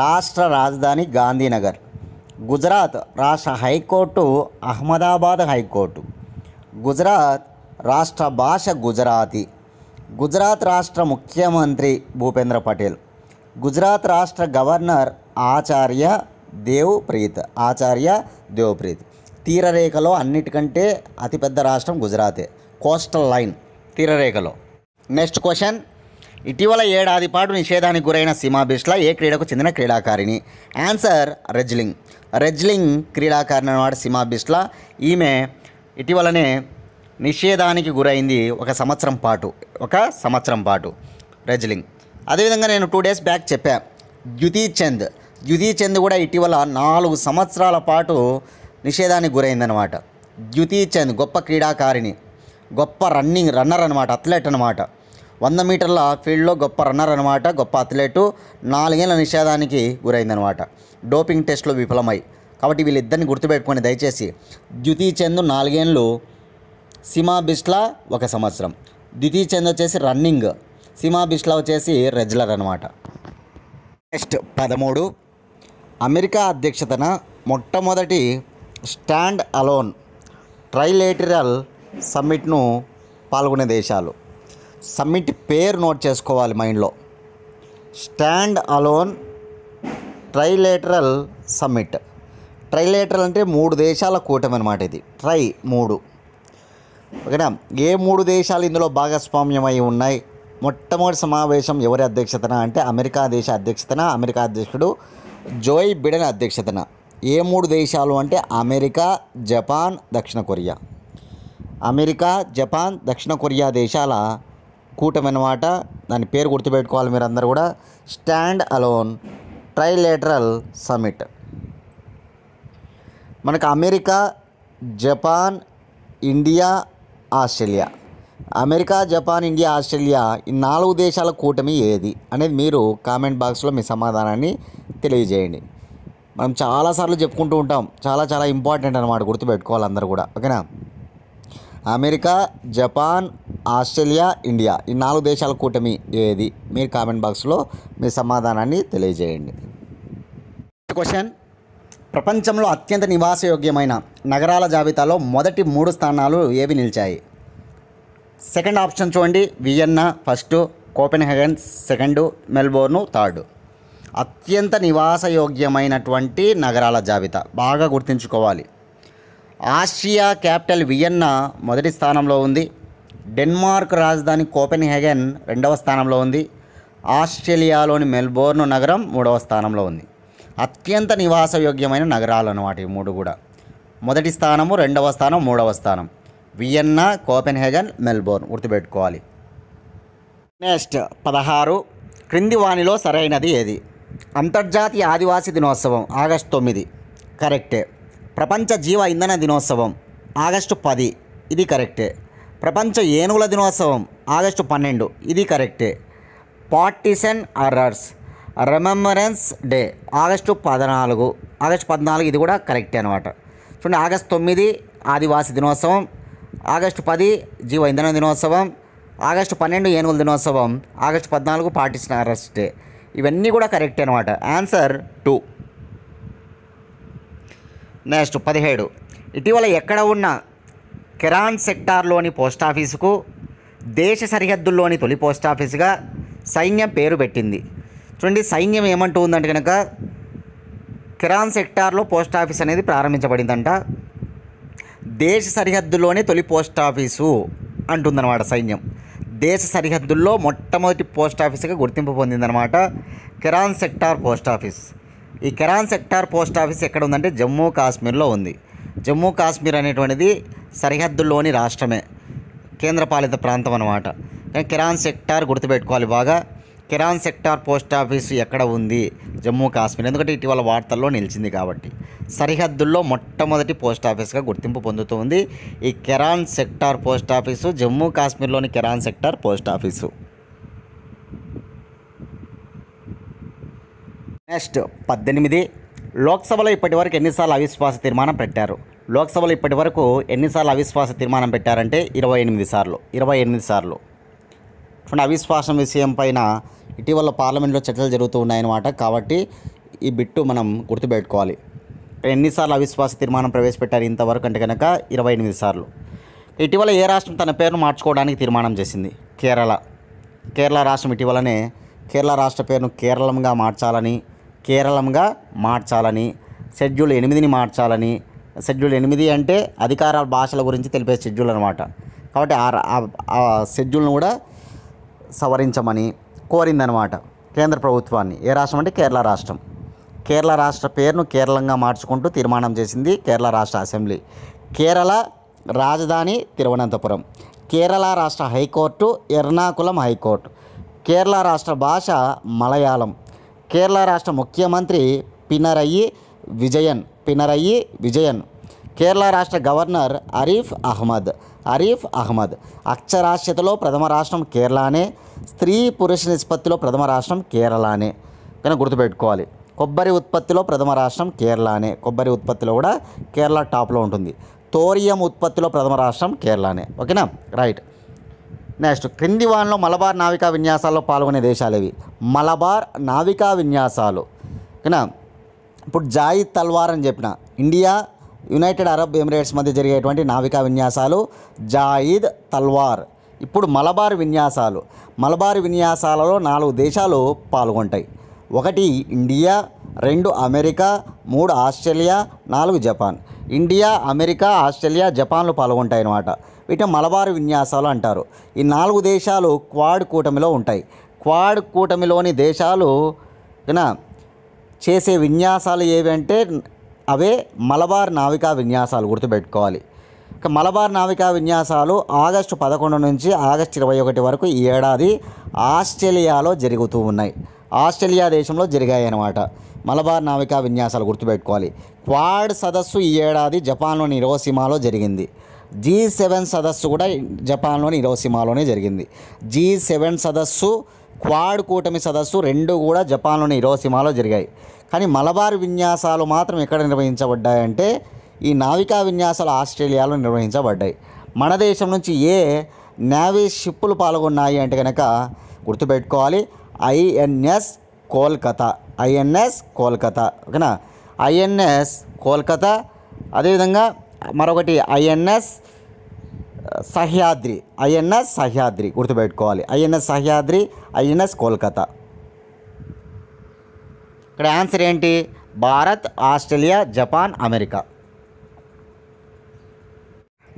రాష్ట్ర రాజధాని గాంధీనగర్ గుజరాత్ రాష్ట్ర హైకోర్టు అహ్మదాబాద్ హైకోర్టు గుజరాత్ రాష్ట్ర భాష గుజరాతీ గుజరాత్ రాష్ట్ర ముఖ్యమంత్రి భూపేంద్ర పటేల్ గుజరాత్ రాష్ట్ర గవర్నర్ ఆచార్య ప్రీత్ ఆచార్య దేవప్రీత్ తీరరేఖలో అన్నిటికంటే అతిపెద్ద రాష్ట్రం గుజరాతే కోస్టల్ లైన్ తీరరేఖలో నెక్స్ట్ క్వశ్చన్ ఇటీవల ఏడాది పాటు నిషేధానికి గురైన సీమా బిస్లా ఏ క్రీడకు చెందిన క్రీడాకారిణి ఆన్సర్ రెజ్లింగ్ రెజ్లింగ్ క్రీడాకారిణి అనమాట సీమా బిస్లా ఈమె ఇటీవలనే నిషేధానికి గురైంది ఒక సంవత్సరం పాటు ఒక సంవత్సరం పాటు రెజ్లింగ్ అదేవిధంగా నేను టూ డేస్ బ్యాక్ చెప్పాను ద్యుతీ చంద్ ద్యుతీ చంద్ కూడా ఇటీవల నాలుగు సంవత్సరాల పాటు నిషేధానికి గురైందనమాట ద్యుతి చంద్ గొప్ప క్రీడాకారిణి గొప్ప రన్నింగ్ రన్నర్ అనమాట అథ్లెట్ అనమాట వంద మీటర్ల ఫీల్డ్లో గొప్ప రన్నర్ అనమాట గొప్ప అథ్లెటు నాలుగేళ్ల నిషేధానికి గురైందనమాట డోపింగ్ టెస్ట్లో విఫలమై కాబట్టి వీళ్ళిద్దరిని గుర్తుపెట్టుకొని దయచేసి ద్యుతి చంద్ నాలుగేళ్ళు సీమా బిస్లా ఒక సంవత్సరం ద్వితీ చంద్ వచ్చేసి రన్నింగ్ సీమా బిస్లా వచ్చేసి రెజ్లర్ అనమాట నెక్స్ట్ పదమూడు అమెరికా అధ్యక్షతన మొట్టమొదటి స్టాండ్ అలోన్ ట్రైలేటరల్ సమ్మిట్ను పాల్గొనే దేశాలు సమ్మిట్ పేరు నోట్ చేసుకోవాలి మైండ్లో stand alone trilateral summit trilateral అంటే మూడు దేశాల కూటమి అనమాట ఇది ట్రై మూడు ఓకేనా ఏ మూడు దేశాలు ఇందులో భాగస్వామ్యమై ఉన్నాయి మొట్టమొదటి సమావేశం ఎవరి అధ్యక్షతన అంటే అమెరికా దేశ అధ్యక్షతన అమెరికా అధ్యక్షుడు జోయ్ బిడెన్ అధ్యక్షతన ఏ మూడు దేశాలు అంటే అమెరికా జపాన్ దక్షిణ కొరియా అమెరికా జపాన్ దక్షిణ కొరియా దేశాల కూటమి దాని పేరు గుర్తుపెట్టుకోవాలి మీరు కూడా స్టాండ్ అలోన్ ట్రైలేటరల్ సమిట్ మనకు America Japan India Australia America Japan India Australia ఈ నాలుగు దేశాల కూటమి ఏది అనేది మీరు కామెంట్ బాక్స్లో మీ సమాధానాన్ని తెలియజేయండి మనం చాలాసార్లు చెప్పుకుంటూ ఉంటాం చాలా చాలా ఇంపార్టెంట్ అనమాట గుర్తుపెట్టుకోవాలి అందరూ కూడా ఓకేనా అమెరికా జపాన్ ఆస్ట్రేలియా ఇండియా ఈ నాలుగు దేశాల కూటమి ఏది మీరు కామెంట్ బాక్స్లో మీ సమాధానాన్ని తెలియజేయండి క్వశ్చన్ ప్రపంచంలో అత్యంత నివాసయోగ్యమైన నగరాల జాబితాలో మొదటి మూడు స్థానాలు ఏవి నిలిచాయి సెకండ్ ఆప్షన్ చూడండి Vienna first Copenhagen second Melbourne third అత్యంత నివాసయోగ్యమైనటువంటి నగరాల జాబితా బాగా గుర్తుంచుకోవాలి ఆస్ట్రియా క్యాపిటల్ వియన్నా మొదటి స్థానంలో ఉంది డెన్మార్క్ రాజధాని కోపెన్హెగన్ రెండవ స్థానంలో ఉంది ఆస్ట్రేలియాలోని మెల్బోర్న్ నగరం మూడవ స్థానంలో ఉంది అత్యంత నివాసయోగ్యమైన నగరాలు అన్నమాట ఈ మూడు కూడా మొదటి స్థానము రెండవ స్థానం మూడవ స్థానం వియన్నా కోపెన్హెగన్ మెల్బోర్న్ గుర్తుపెట్టుకోవాలి నెక్స్ట్ పదహారు క్రింది వాణిలో సరైనది ఏది అంతర్జాతీయ ఆదివాసీ దినోత్సవం ఆగస్టు తొమ్మిది కరెక్టే ప్రపంచ జీవ ఇంధన దినోత్సవం ఆగస్టు పది ఇది కరెక్టే ప్రపంచ ఏనుగుల దినోత్సవం ఆగస్టు పన్నెండు ఇది కరెక్టే partition horrors remembrance day August పద్నాలుగు ఆగస్టు పద్నాలుగు ఇది కూడా కరెక్టే అనమాట చూడండి ఆగస్టు తొమ్మిది ఆదివాసీ దినోత్సవం ఆగస్టు పది జీవ ఇంధన దినోత్సవం ఆగస్టు పన్నెండు ఏనుగుల దినోత్సవం ఆగస్టు పద్నాలుగు పార్టీసన్ అరెస్ట్ డే ఇవన్నీ కూడా కరెక్ట్ అనమాట ఆన్సర్ టూ నెక్స్ట్ పదిహేడు ఇటీవల ఎక్కడ ఉన్న కిరాన్ సెక్టార్లోని పోస్టాఫీసుకు దేశ సరిహద్దుల్లోని తొలి పోస్టాఫీసుగా సైన్యం పేరు పెట్టింది చూడండి సైన్యం ఏమంటూ ఉందంటే కనుక కిరాన్ సెక్టార్లో పోస్ట్ ఆఫీస్ అనేది ప్రారంభించబడిందంట దేశ సరిహద్దులోనే తొలి పోస్ట్ ఆఫీసు అంటుందన్నమాట సైన్యం దేశ సరిహద్దుల్లో మొట్టమొదటి పోస్ట్ ఆఫీస్గా గుర్తింపు పొందిందనమాట కిరాన్ సెక్టార్ పోస్ట్ ఆఫీస్ ఈ కిరాన్ సెక్టార్ పోస్ట్ ఆఫీస్ ఎక్కడ ఉందంటే జమ్మూ కాశ్మీర్లో ఉంది జమ్మూ కాశ్మీర్ అనేటువంటిది సరిహద్దుల్లోని రాష్ట్రమే కేంద్రపాలిత ప్రాంతం అనమాట కానీ కిరాన్ సెక్టార్ గుర్తుపెట్టుకోవాలి బాగా కిరాన్ సెక్టార్ పోస్ట్ ఆఫీసు ఎక్కడ ఉంది జమ్మూ కాశ్మీర్ ఎందుకంటే ఇటీవల వార్తల్లో నిలిచింది కాబట్టి సరిహద్దుల్లో మొట్టమొదటి పోస్ట్ ఆఫీస్గా గుర్తింపు పొందుతుంది ఈ Keran sector post office Jammu కాశ్మీర్లోని Keran sector post office next పద్దెనిమిది లోక్సభలో ఇప్పటివరకు ఎన్నిసార్లు అవిశ్వాస తీర్మానం పెట్టారు లోక్సభలో ఇప్పటివరకు ఎన్నిసార్లు అవిశ్వాస తీర్మానం పెట్టారంటే ఇరవై ఎనిమిది సార్లు ఇరవై ఎనిమిది సార్లు అవిశ్వాసం విషయం పైన ఇటీవల పార్లమెంట్లో చర్చలు జరుగుతూ ఉన్నాయన్నమాట కాబట్టి ఈ బిట్టు మనం గుర్తుపెట్టుకోవాలి ఎన్నిసార్లు అవిశ్వాస తీర్మానం ప్రవేశపెట్టారు ఇంతవరకు అంటే కనుక ఇరవై ఎనిమిది సార్లు ఇటీవల ఏ రాష్ట్రం తన పేరును మార్చుకోవడానికి తీర్మానం చేసింది కేరళ కేరళ రాష్ట్రం ఇటీవలనే కేరళ రాష్ట్ర పేరును కేరళంగా మార్చాలని కేరళంగా మార్చాలని షెడ్యూల్ ఎనిమిదిని మార్చాలని షెడ్యూల్ ఎనిమిది అంటే అధికార భాషల గురించి తెలిపే షెడ్యూల్ అనమాట కాబట్టి ఆ షెడ్యూల్ను కూడా సవరించమని కోరిందనమాట కేంద్ర ప్రభుత్వాన్ని ఏ రాష్ట్రం అంటే కేరళ రాష్ట్రం కేరళ రాష్ట్ర పేరును కేరళంగా మార్చుకుంటూ తీర్మానం చేసింది కేరళ రాష్ట్ర అసెంబ్లీ కేరళ రాజధాని తిరువనంతపురం కేరళ రాష్ట్ర హైకోర్టు ఎర్నాకులం హైకోర్టు కేరళ రాష్ట్ర భాష మలయాళం కేరళ రాష్ట్ర ముఖ్యమంత్రి పినరయ్యి విజయన్ పినరయ్యి విజయన్ కేరళ రాష్ట్ర గవర్నర్ అరీఫ్ అహ్మద్ అరీఫ్ అహ్మద్ అక్షరాస్యతలో ప్రథమ రాష్ట్రం కేరళనే స్త్రీ పురుష నిష్పత్తిలో ప్రథమ రాష్ట్రం కేరళనే కానీ గుర్తుపెట్టుకోవాలి కొబ్బరి ఉత్పత్తిలో ప్రథమ రాష్ట్రం కేరళనే కొబ్బరి ఉత్పత్తిలో కూడా కేరళ టాప్లో ఉంటుంది తోరియం ఉత్పత్తిలో ప్రథమ రాష్ట్రం కేరళనే ఓకేనా రైట్ నెక్స్ట్ క్రింది వానలో మలబార్ నావికా విన్యాసాల్లో పాల్గొనే దేశాలు ఇవి మలబార్ నావికా విన్యాసాలు ఓకేనా ఇప్పుడు జాయి తల్వార్ అని చెప్పిన ఇండియా యునైటెడ్ అరబ్ ఎమిరేట్స్ మధ్య జరిగేటువంటి నావికా విన్యాసాలు జాయిద్ తల్వార్ ఇప్పుడు మలబార్ విన్యాసాలు మలబార్ విన్యాసాలలో నాలుగు దేశాలు పాల్గొంటాయి ఒకటి ఇండియా రెండు అమెరికా మూడు ఆస్ట్రేలియా నాలుగు జపాన్ ఇండియా అమెరికా ఆస్ట్రేలియా జపాన్లు పాల్గొంటాయి అన్నమాట వీటిని మలబారు విన్యాసాలు అంటారు ఈ నాలుగు దేశాలు క్వాడ్ కూటమిలో ఉంటాయి క్వాడ్ కూటమిలోని దేశాలు చేసే విన్యాసాలు ఏవి అంటే అవే మలబార్ నావికా విన్యాసాలు గుర్తుపెట్టుకోవాలి ఇక మలబార్ నావికా విన్యాసాలు ఆగస్టు పదకొండు నుంచి ఆగస్టు ఇరవై ఒకటి వరకు ఈ ఏడాది ఆస్ట్రేలియాలో జరుగుతూ ఉన్నాయి ఆస్ట్రేలియా దేశంలో జరిగాయి అన్నమాట మలబార్ నావికా విన్యాసాలు గుర్తుపెట్టుకోవాలి క్వాడ్ సదస్సు ఈ ఏడాది జపాన్లోని ఇరోసీమాలో జరిగింది జీ సెవెన్ సదస్సు కూడా జపాన్లోని ఇరోసీమాలోనే జరిగింది జీ సెవెన్ సదస్సు క్వాడ్ కూటమి సదస్సు రెండు కూడా జపాన్లోని ఇరోసీమాలో జరిగాయి కానీ మలబార్ విన్యాసాలు మాత్రం ఎక్కడ నిర్వహించబడ్డాయంటే ఈ నావికా విన్యాసాలు ఆస్ట్రేలియాలో నిర్వహించబడ్డాయి మన దేశం నుంచి ఏ నేవీ షిప్పులు పాల్గొన్నాయి అంటే కనుక గుర్తుపెట్టుకోవాలి ఐఎన్ఎస్ కోల్కతా ఐఎన్ఎస్ కోల్కతా ఓకేనా ఐఎన్ఎస్ కోల్కతా అదేవిధంగా మరొకటి ఐఎన్ఎస్ సహ్యాద్రి ఐఎన్ఎస్ సహ్యాద్రి గుర్తుపెట్టుకోవాలి ఐఎన్ఎస్ సహ్యాద్రి ఐఎన్ఎస్ కోల్కతా ఇక్కడ ఆన్సర్ ఏంటి Bharat Australia Japan America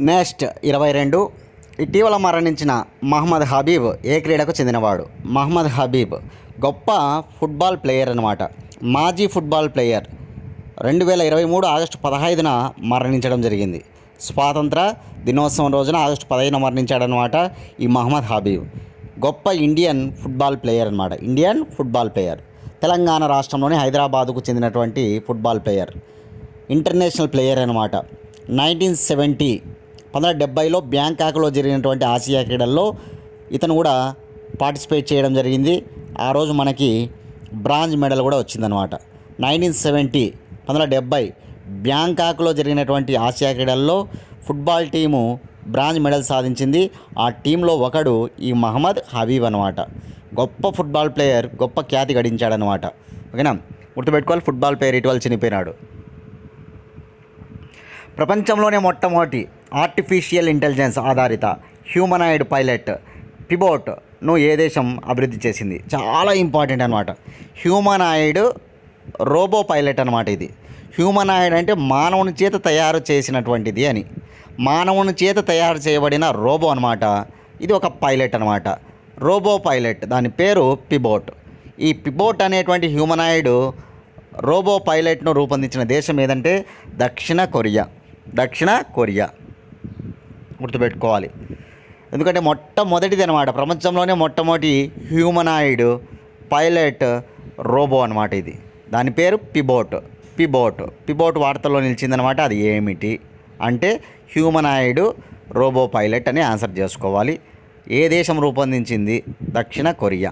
next ఇరవై రెండు ఇటీవల మరణించిన మహమ్మద్ హబీబ్ ఏ క్రీడకు చెందినవాడు మహమ్మద్ హబీబ్ గొప్ప ఫుట్బాల్ ప్లేయర్ అనమాట మాజీ ఫుట్బాల్ ప్లేయర్ రెండు వేల ఇరవై మూడు ఆగస్టు పదహైదున మరణించడం జరిగింది స్వాతంత్ర దినోత్సవం రోజున ఆగస్టు పదహైదున మరణించాడనమాట ఈ మహమ్మద్ హబీబ్ గొప్ప ఇండియన్ ఫుట్బాల్ ప్లేయర్ అనమాట ఇండియన్ ఫుట్బాల్ ప్లేయర్ తెలంగాణ రాష్ట్రంలోని హైదరాబాదుకు చెందినటువంటి ఫుట్బాల్ ప్లేయర్ ఇంటర్నేషనల్ ప్లేయర్ అనమాట నైన్టీన్ సెవెంటీ పంతొమ్మిది డెబ్బైలో బ్యాంకాక్లో జరిగినటువంటి ఆసియా క్రీడల్లో ఇతను కూడా పార్టిసిపేట్ చేయడం జరిగింది ఆ రోజు మనకి బ్రాంజ్ మెడల్ కూడా వచ్చిందనమాట నైన్టీన్ సెవెంటీ పంతొమ్మిది డెబ్బై బ్యాంకాక్లో జరిగినటువంటి ఆసియా క్రీడల్లో ఫుట్బాల్ టీము బ్రాంజ్ మెడల్ సాధించింది ఆ టీంలో ఒకడు ఈ మహమ్మద్ హబీబ్ అనమాట గొప్ప ఫుట్బాల్ ప్లేయర్ గొప్ప ఖ్యాతి గడించాడనమాట ఓకేనా గుర్తుపెట్టుకోవాలి ఫుట్బాల్ ప్లేయర్ ఇటీవల చనిపోయినాడు ప్రపంచంలోనే మొట్టమొదటి ఆర్టిఫిషియల్ ఇంటెలిజెన్స్ ఆధారిత హ్యూమనాయిడ్ పైలట్ పిబోట్ ను ఏ దేశం అభివృద్ధి చేసింది చాలా ఇంపార్టెంట్ అనమాట హ్యూమనాయిడ్ రోబో పైలట్ అనమాట ఇది హ్యూమనాయిడ్ అంటే మానవుని చేత తయారు చేసినటువంటిది అని మానవుని చేత తయారు చేయబడిన రోబో అనమాట ఇది ఒక పైలట్ అనమాట రోబో పైలట్ దాని పేరు పిబోట్ ఈ పిబోట్ అనేటువంటి హ్యూమనాయిడ్ రోబో పైలట్ను రూపొందించిన దేశం ఏదంటే దక్షిణ కొరియా దక్షిణ కొరియా గుర్తుపెట్టుకోవాలి ఎందుకంటే మొట్టమొదటిది అనమాట ప్రపంచంలోనే మొట్టమొదటి హ్యూమనాయిడ్ పైలట్ రోబో అనమాట ఇది దాని పేరు పిబోట్ పిబోట్ పిబోట్ వార్తల్లో నిలిచిందనమాట అది ఏమిటి అంటే హ్యూమనాయిడ్ రోబో పైలట్ అని ఆన్సర్ చేసుకోవాలి ఏ దేశం రూపొందించింది దక్షిణ కొరియా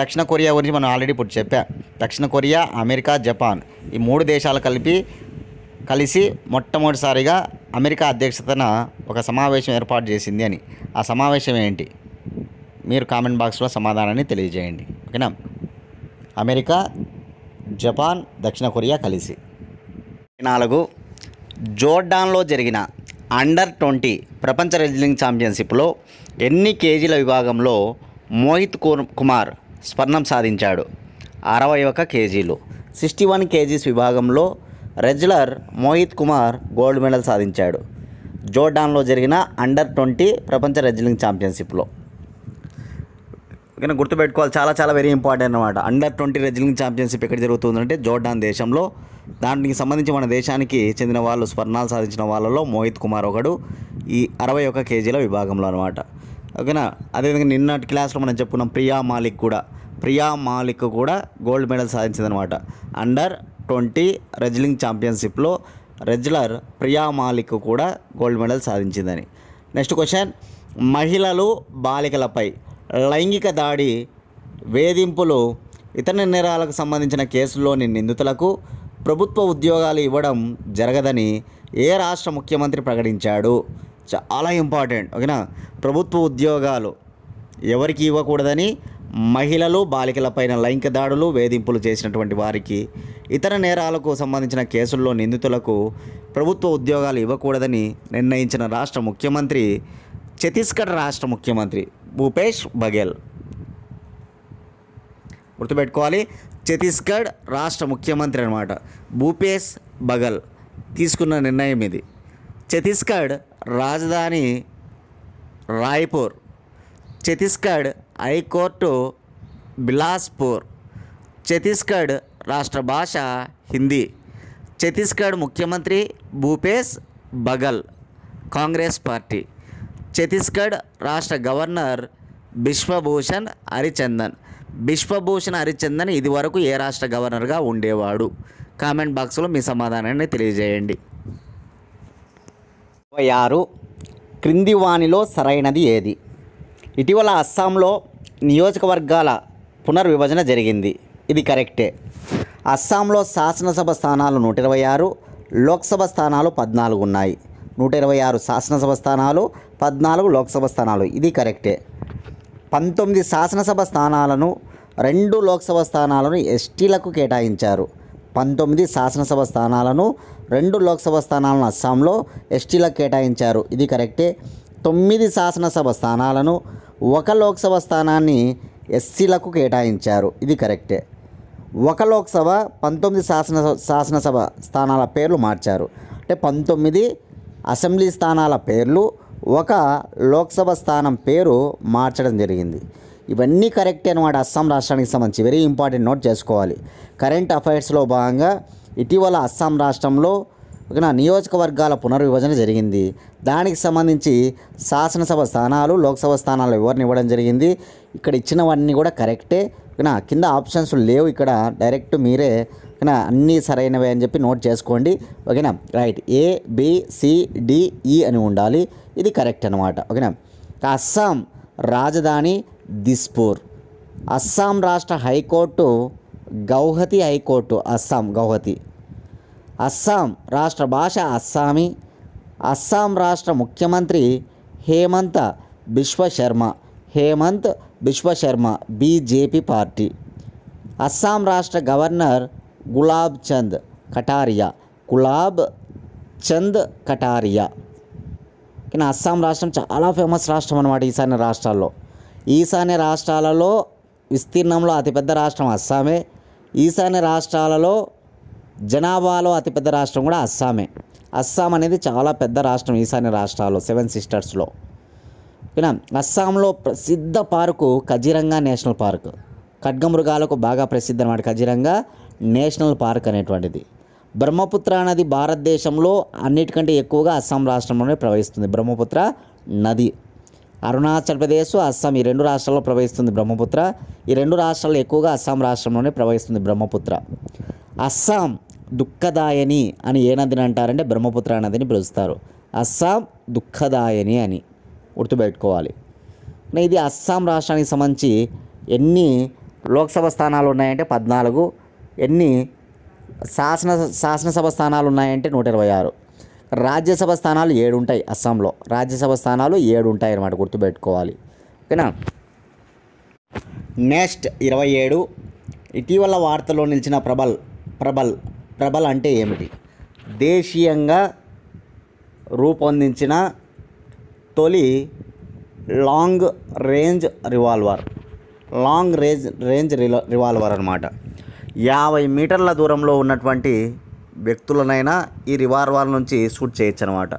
దక్షిణ కొరియా గురించి మనం ఆల్రెడీ ఇప్పుడు చెప్పా దక్షిణ కొరియా అమెరికా జపాన్ ఈ మూడు దేశాలు కలిపి కలిసి మొట్టమొదటిసారిగా అమెరికా అధ్యక్షతన ఒక సమావేశం ఏర్పాటు చేసింది అని ఆ సమావేశం ఏంటి మీరు కామెంట్ బాక్స్లో సమాధానాన్ని తెలియజేయండి ఓకేనా అమెరికా జపాన్ దక్షిణ కొరియా కలిసి నాలుగు జోర్డాన్లో జరిగిన అండర్ ట్వంటీ ప్రపంచ రెజ్లింగ్ ఛాంపియన్షిప్లో ఎన్ని కేజీల విభాగంలో మోహిత్ కుమార్ స్వర్ణం సాధించాడు అరవై ఒక కేజీలు సిక్స్టీ వన్ కేజీస్ విభాగంలో wrestler Mohit Kumar gold medal సాధించాడు జోర్డాన్లో జరిగిన అండర్ ట్వంటీ ప్రపంచ రెజ్లింగ్ ఛాంపియన్షిప్లో ఓకేనా గుర్తుపెట్టుకోవాలి చాలా చాలా వెరీ ఇంపార్టెంట్ అనమాట అండర్ ట్వంటీ రెజ్లింగ్ ఛాంపియన్షిప్ ఎక్కడ జరుగుతుందంటే జోర్డాన్ దేశంలో దానికి సంబంధించి మన దేశానికి చెందిన వాళ్ళు స్వర్ణాలు సాధించిన వాళ్ళలో మోహిత్ కుమార్ ఒకడు ఈ అరవై ఒక కేజీల విభాగంలో అనమాట ఓకేనా అదేవిధంగా నిన్నటి క్లాస్లో మనం చెప్పుకున్నాం ప్రియా మాలిక్ కూడా ప్రియా మాలిక్ కూడా గోల్డ్ మెడల్ సాధించిందనమాట అండర్ ట్వంటీ రెజ్లింగ్ ఛాంపియన్షిప్లో రెజ్లర్ ప్రియా మాలిక్ కూడా గోల్డ్ మెడల్ సాధించిందని నెక్స్ట్ క్వశ్చన్ మహిళలు బాలికలపై లైంగిక దాడి వేధింపులు ఇతర నేరాలకు సంబంధించిన కేసుల్లోని నిందితులకు ప్రభుత్వ ఉద్యోగాలు ఇవ్వడం జరగదని ఏ రాష్ట్ర ముఖ్యమంత్రి ప్రకటించాడు చాలా ఇంపార్టెంట్ ఓకేనా ప్రభుత్వ ఉద్యోగాలు ఎవరికి ఇవ్వకూడదని మహిళలు బాలికలపైన లైంగిక దాడులు వేధింపులు చేసినటువంటి వారికి ఇతర నేరాలకు సంబంధించిన కేసుల్లో నిందితులకు ప్రభుత్వ ఉద్యోగాలు ఇవ్వకూడదని నిర్ణయించిన రాష్ట్ర ముఖ్యమంత్రి ఛత్తీస్గఢ్ రాష్ట్ర ముఖ్యమంత్రి భూపేష్ బఘేల్ గుర్తుపెట్టుకోవాలి ఛత్తీస్గఢ్ రాష్ట్ర ముఖ్యమంత్రి అనమాట భూపేష్ బఘల్ తీసుకున్న నిర్ణయం ఇది ఛత్తీస్గఢ్ రాజధాని రాయ్పూర్ ఛత్తీస్గఢ్ హైకోర్టు బిలాస్పూర్ ఛత్తీస్గఢ్ రాష్ట్ర భాష హిందీ ఛత్తీస్గఢ్ ముఖ్యమంత్రి భూపేష్ బఘల్ కాంగ్రెస్ పార్టీ ఛత్తీస్గఢ్ రాష్ట్ర గవర్నర్ బిశ్వభూషణ్ హరిచందన్ బిశ్వభూషణ్ హరిచందన్ ఇది వరకు ఏ రాష్ట్ర గవర్నర్గా ఉండేవాడు కామెంట్ బాక్స్లో మీ సమాధానాన్ని తెలియజేయండి ఇరవై ఆరు క్రింది వాణిలో సరైనది ఏది ఇటీవల అస్సాంలో నియోజకవర్గాల పునర్విభజన జరిగింది ఇది కరెక్టే అస్సాంలో శాసనసభ స్థానాలు నూట ఇరవై ఆరు లోక్సభ స్థానాలు పద్నాలుగు ఉన్నాయి నూట ఇరవై ఆరు శాసనసభ స్థానాలు పద్నాలుగు లోక్సభ స్థానాలు ఇది కరెక్టే పంతొమ్మిది శాసనసభ స్థానాలను రెండు లోక్సభ స్థానాలను ఎస్టీలకు కేటాయించారు పంతొమ్మిది శాసనసభ స్థానాలను రెండు లోక్సభ స్థానాలను అస్సాంలో ఎస్టీలకు కేటాయించారు ఇది కరెక్టే తొమ్మిది శాసనసభ స్థానాలను ఒక లోక్సభ స్థానాన్ని ఎస్సీలకు కేటాయించారు ఇది కరెక్టే ఒక లోక్సభ పంతొమ్మిది శాసన శాసనసభ స్థానాల పేర్లు మార్చారు అంటే పంతొమ్మిది అసెంబ్లీ స్థానాల పేర్లు ఒక లోక్సభ స్థానం పేరు మార్చడం జరిగింది ఇవన్నీ కరెక్టే అనమాట అస్సాం రాష్ట్రానికి సంబంధించి వెరీ ఇంపార్టెంట్ నోట్ చేసుకోవాలి కరెంట్ అఫైర్స్లో భాగంగా ఇటీవల అస్సాం రాష్ట్రంలో నా నియోజకవర్గాల పునర్విభజన జరిగింది దానికి సంబంధించి శాసనసభ స్థానాలు లోక్సభ స్థానాల వివరణ ఇవ్వడం జరిగింది ఇక్కడ ఇచ్చినవన్నీ కూడా కరెక్టే నా కింద ఆప్షన్స్ లేవు ఇక్కడ డైరెక్ట్ మీరే ఓకేనా అన్నీ సరైనవే అని చెప్పి నోట్ చేసుకోండి ఓకేనా రైట్ ఏ బి సి అని ఉండాలి ఇది కరెక్ట్ అనమాట ఓకేనా అస్సాం రాజధాని దిస్పూర్ అస్సాం రాష్ట్ర హైకోర్టు గౌహతి హైకోర్టు అస్సాం గౌహతి అస్సాం రాష్ట్ర భాష అస్సామీ అస్సాం రాష్ట్ర ముఖ్యమంత్రి హేమంత్ బిశ్వశర్మ హేమంత్ బిశ్వశర్మ బీజేపీ పార్టీ అస్సాం రాష్ట్ర గవర్నర్ గులాబ్ చంద్ కటారియా గులాబ్ చంద్ కటారియా కానీ అస్సాం రాష్ట్రం చాలా ఫేమస్ రాష్ట్రం అనమాట ఈశాన్య రాష్ట్రాల్లో ఈశాన్య రాష్ట్రాలలో విస్తీర్ణంలో అతిపెద్ద రాష్ట్రం అస్సామే ఈశాన్య రాష్ట్రాలలో జనాభాలో అతిపెద్ద రాష్ట్రం కూడా అస్సామే అస్సాం అనేది చాలా పెద్ద రాష్ట్రం ఈశాన్య రాష్ట్రాల్లో సెవెన్ సిస్టర్స్లో ఓకేనా అస్సాంలో ప్రసిద్ధ పార్కు కజిరంగా నేషనల్ పార్క్ ఖడ్గమృగాలకు బాగా ప్రసిద్ధి అనమాట ఖజిరంగా నేషనల్ పార్క్ అనేటువంటిది బ్రహ్మపుత్ర నది భారతదేశంలో అన్నిటికంటే ఎక్కువగా అస్సాం రాష్ట్రంలోనే ప్రవహిస్తుంది బ్రహ్మపుత్ర నది అరుణాచల్ ప్రదేశ్ అస్సాం ఈ రెండు రాష్ట్రాల్లో ప్రవహిస్తుంది బ్రహ్మపుత్ర ఈ రెండు రాష్ట్రాల్లో ఎక్కువగా అస్సాం రాష్ట్రంలోనే ప్రవహిస్తుంది బ్రహ్మపుత్ర అస్సాం దుఃఖదాయని అని ఏ నదిని అంటారంటే బ్రహ్మపుత్ర నదిని పిలుస్తారు అస్సాం దుఃఖదాయని అని గుర్తుపెట్టుకోవాలి ఇది అస్సాం రాష్ట్రానికి సంబంధించి ఎన్ని లోక్సభ స్థానాలు ఉన్నాయంటే పద్నాలుగు ఎన్ని శాసన శాసనసభ స్థానాలు ఉన్నాయంటే నూట ఇరవై ఆరు రాజ్యసభ స్థానాలు ఏడు ఉంటాయి అస్సాంలో రాజ్యసభ స్థానాలు ఏడు ఉంటాయి అన్నమాట గుర్తుపెట్టుకోవాలి ఓకేనా నెక్స్ట్ ఇరవై ఏడు ఇటీవల వార్తలో నిలిచిన ప్రబల్ ప్రబల్ ప్రబల్ అంటే ఏమిటి దేశీయంగా రూపొందించిన తొలి long range revolver long range range revolver అనమాట యాభై మీటర్ల దూరంలో ఉన్నటువంటి వ్యక్తులనైనా ఈ రివాల్వర్ నుంచి షూట్ చేయొచ్చు అనమాట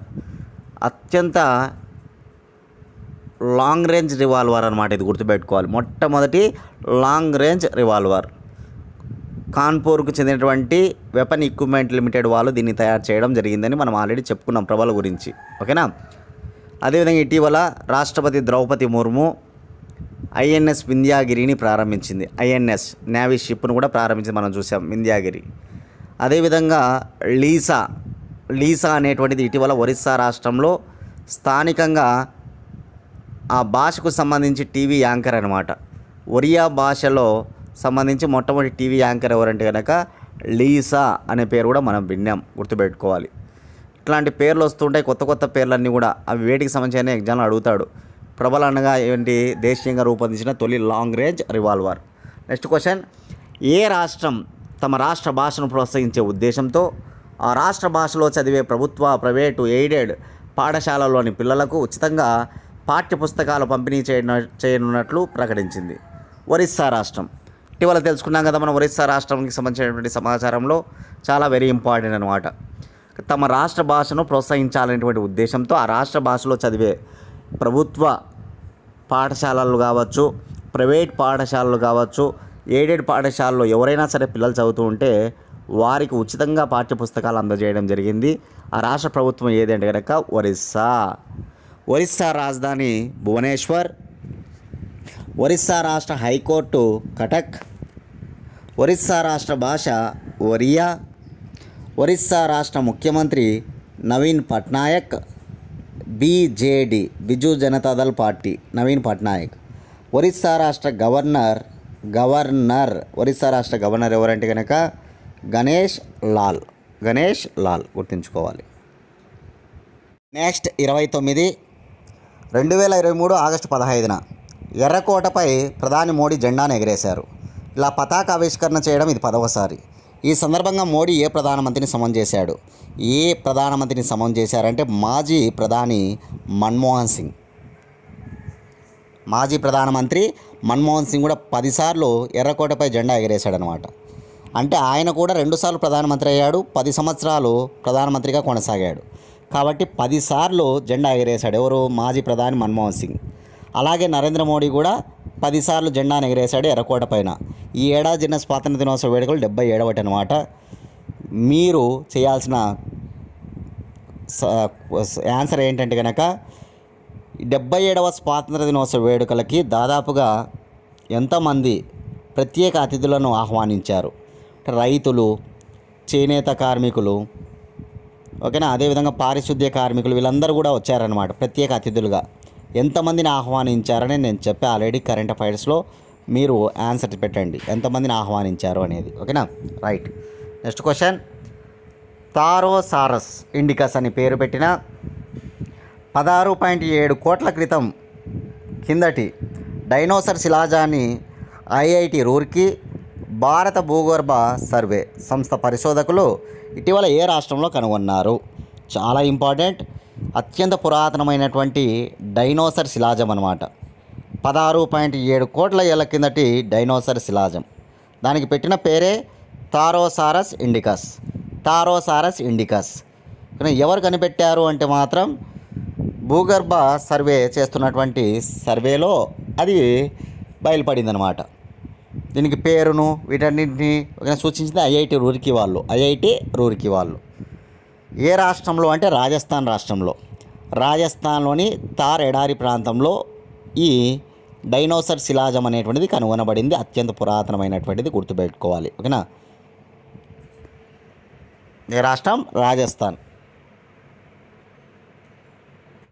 అత్యంత లాంగ్ రేంజ్ రివాల్వర్ అనమాట ఇది గుర్తుపెట్టుకోవాలి మొట్టమొదటి లాంగ్ రేంజ్ రివాల్వర్ కాన్పూర్కు చెందినటువంటి వెపన్ ఎక్విప్మెంట్ లిమిటెడ్ వాళ్ళు దీన్ని తయారు చేయడం జరిగిందని మనం ఆల్రెడీ చెప్పుకున్నాం ప్రభల గురించి ఓకేనా అదేవిధంగా ఇటీవల రాష్ట్రపతి ద్రౌపది ముర్ము ఐఎన్ఎస్ వింధ్యాగిరిని ప్రారంభించింది ఐఎన్ఎస్ నేవీ షిప్ను కూడా ప్రారంభించింది మనం చూసాం వింధ్యాగిరి అదేవిధంగా లీసా లీసా అనేటువంటిది ఇటీవల ఒరిస్సా రాష్ట్రంలో స్థానికంగా ఆ భాషకు సంబంధించి టీవీ యాంకర్ అనమాట ఒరియా భాషలో సంబంధించి మొట్టమొదటి టీవీ యాంకర్ ఎవరంటే కనుక లీసా అనే పేరు కూడా మనం విన్నాం గుర్తుపెట్టుకోవాలి ఇట్లాంటి పేర్లు వస్తుంటాయి కొత్త కొత్త పేర్లన్నీ కూడా అవి వేటికి సంబంధించిన ఎగ్జామ్లు అడుగుతాడు ప్రబలంగా ఏంటి దేశీయంగా రూపొందించిన తొలి long range revolver next question ఏ రాష్ట్రం తమ రాష్ట్ర భాషను ప్రోత్సహించే ఉద్దేశంతో ఆ రాష్ట్ర భాషలో చదివే ప్రభుత్వ ప్రైవేటు ఎయిడెడ్ పాఠశాలలోని పిల్లలకు ఉచితంగా పాఠ్యపుస్తకాలు పంపిణీ చేయన చేయనున్నట్లు ప్రకటించింది ఒరిస్సా రాష్ట్రం ఇటీవల తెలుసుకున్నాం కదా మనం ఒరిస్సా రాష్ట్రానికి సంబంధించినటువంటి సమాచారంలో చాలా వెరీ ఇంపార్టెంట్ అనమాట తమ రాష్ట్ర భాషను ప్రోత్సహించాలనేటువంటి ఉద్దేశంతో ఆ రాష్ట్ర భాషలో చదివే ప్రభుత్వ పాఠశాలలు కావచ్చు ప్రైవేట్ పాఠశాలలు కావచ్చు ఎయిడెడ్ పాఠశాలలో ఎవరైనా సరే పిల్లలు చదువుతూ ఉంటే వారికి ఉచితంగా పాఠ్యపుస్తకాలు అందజేయడం జరిగింది ఆ రాష్ట్ర ప్రభుత్వం ఏదంటే కనుక ఒరిస్సా ఒరిస్సా రాజధాని భువనేశ్వర్ ఒరిస్సా రాష్ట్ర హైకోర్టు కటక్ ఒరిస్సా రాష్ట్ర భాష ఒరియా ఒరిస్సా రాష్ట్ర ముఖ్యమంత్రి నవీన్ పట్నాయక్ బీజేడి బిజు జనతాదళ్ పార్టీ నవీన్ పట్నాయక్ ఒరిస్సా రాష్ట్ర గవర్నర్ గవర్నర్ ఒరిస్సా రాష్ట్ర గవర్నర్ ఎవరంటే కనుక గణేష్ లాల్ గణేష్ లాల్ గుర్తుంచుకోవాలి నెక్స్ట్ ఇరవై తొమ్మిది రెండు వేల ఇరవై మూడు ఆగస్టు పదహైదున ఎర్రకోటపై ప్రధాని మోడీ జెండాను ఎగరేశారు ఇలా పతాక ఆవిష్కరణ చేయడం ఇది పదవసారి ఈ సందర్భంగా మోడీ ఏ ప్రధానమంత్రిని సమన్ చేశాడు ఏ ప్రధానమంత్రిని సమన్ చేశారంటే మాజీ ప్రధాని మన్మోహన్ సింగ్ మాజీ ప్రధానమంత్రి మన్మోహన్ సింగ్ కూడా పదిసార్లు ఎర్రకోటపై జెండా ఎగరేశాడనమాట అంటే ఆయన కూడా రెండుసార్లు ప్రధానమంత్రి అయ్యాడు పది సంవత్సరాలు ప్రధానమంత్రిగా కొనసాగాడు కాబట్టి పదిసార్లు జెండా ఎగరేశాడు ఎవరు మాజీ ప్రధాని మన్మోహన్ సింగ్ అలాగే నరేంద్ర మోడీ కూడా పదిసార్లు జెండాను ఎగరేశాడు ఎర్రకోట పైన ఈ ఏడాది జరిగిన స్వాతంత్ర దినోత్సవ వేడుకలు డెబ్బై ఏడవటి అనమాట మీరు చేయాల్సిన ఆన్సర్ ఏంటంటే కనుక డెబ్బై ఏడవ స్వాతంత్ర దినోత్సవ వేడుకలకి దాదాపుగా ఎంతమంది ప్రత్యేక అతిథులను ఆహ్వానించారు రైతులు చేనేత కార్మికులు ఓకేనా అదేవిధంగా పారిశుద్ధ్య కార్మికులు వీళ్ళందరూ కూడా వచ్చారనమాట ప్రత్యేక అతిథులుగా ఎంతమందిని ఆహ్వానించారని నేను చెప్పే ఆల్రెడీ కరెంట్ అఫైర్స్లో మీరు ఆన్సర్ పెట్టండి ఎంతమందిని ఆహ్వానించారు అనేది ఓకేనా right next question Tharosaurus indicus అని పేరు పెట్టిన పదహారు పాయింట్ ఏడు కోట్ల క్రితం కిందటి డైనోసర్ శిలాజాన్ని ఐఐటి రూర్కి భారత భూగర్భ సర్వే సంస్థ పరిశోధకులు ఇటీవల ఏ రాష్ట్రంలో కనుగొన్నారు చాలా ఇంపార్టెంట్ అత్యంత పురాతనమైనటువంటి డైనోసర్ శిలాజం అనమాట పదహారు పాయింట్ ఏడు కోట్ల ఏళ్ళ కిందటి డైనోసర్ శిలాజం దానికి పెట్టిన పేరే తారోసారస్ ఇండికస్ తారోసారస్ ఇండికస్ ఎవరు కనిపెట్టారు అంటే మాత్రం భూగర్భ సర్వే చేస్తున్నటువంటి సర్వేలో అది బయలుపడిందనమాట దీనికి పేరును వీటన్నింటినీ సూచించింది ఐఐటి రూరికి వాళ్ళు ఐఐటి రూరికి వాళ్ళు ఏ రాష్ట్రంలో అంటే రాజస్థాన్ రాష్ట్రంలో రాజస్థాన్లోని తార్ ఎడారి ప్రాంతంలో ఈ డైనోసర్ శిలాజం అనేటువంటిది కనుగొనబడింది అత్యంత పురాతనమైనటువంటిది గుర్తుపెట్టుకోవాలి ఓకేనా ఏ రాష్ట్రం రాజస్థాన్